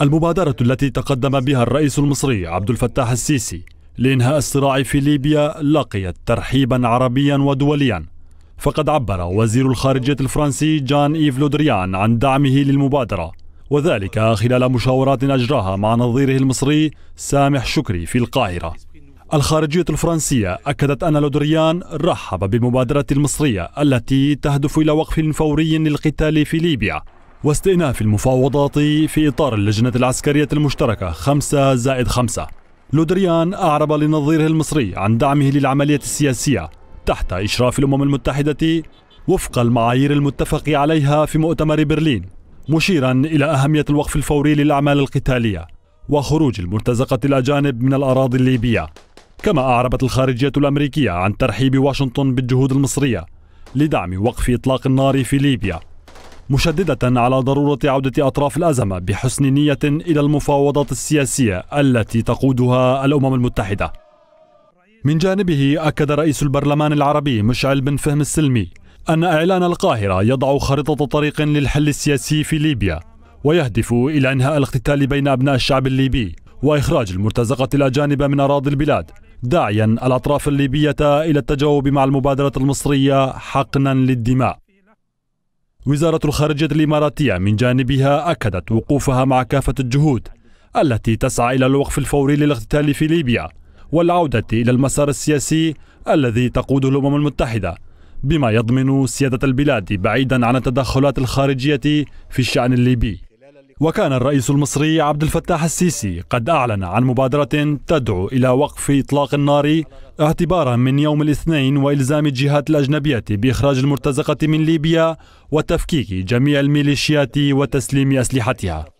المبادرة التي تقدم بها الرئيس المصري عبد الفتاح السيسي لإنهاء الصراع في ليبيا لقيت ترحيبا عربيا ودوليا فقد عبر وزير الخارجية الفرنسي جان إيف لودريان عن دعمه للمبادرة وذلك خلال مشاورات أجراها مع نظيره المصري سامح شكري في القاهرة الخارجية الفرنسية أكدت أن لودريان رحب بالمبادرة المصرية التي تهدف إلى وقف فوري للقتال في ليبيا واستئناف المفاوضات في إطار اللجنة العسكرية المشتركة 5 زائد 5 لودريان أعرب لنظيره المصري عن دعمه للعملية السياسية تحت إشراف الأمم المتحدة وفق المعايير المتفق عليها في مؤتمر برلين مشيرا إلى أهمية الوقف الفوري للأعمال القتالية وخروج المرتزقة الأجانب من الأراضي الليبية كما أعربت الخارجية الأمريكية عن ترحيب واشنطن بالجهود المصرية لدعم وقف إطلاق النار في ليبيا مشددة على ضرورة عودة أطراف الأزمة بحسن نية إلى المفاوضات السياسية التي تقودها الأمم المتحدة من جانبه أكد رئيس البرلمان العربي مشعل بن فهم السلمي أن إعلان القاهرة يضع خريطة طريق للحل السياسي في ليبيا ويهدف إلى إنهاء الاقتتال بين أبناء الشعب الليبي وإخراج المرتزقة الأجانب من أراضي البلاد داعيا الأطراف الليبية إلى التجاوب مع المبادرة المصرية حقنا للدماء وزارة الخارجية الإماراتية من جانبها أكدت وقوفها مع كافة الجهود التي تسعى إلى الوقف الفوري للاغتتال في ليبيا والعودة إلى المسار السياسي الذي تقوده الأمم المتحدة بما يضمن سيادة البلاد بعيدا عن التدخلات الخارجية في الشأن الليبي وكان الرئيس المصري عبد الفتاح السيسي قد أعلن عن مبادرة تدعو إلى وقف إطلاق النار اعتبارا من يوم الاثنين وإلزام الجهات الأجنبية بإخراج المرتزقة من ليبيا وتفكيك جميع الميليشيات وتسليم أسلحتها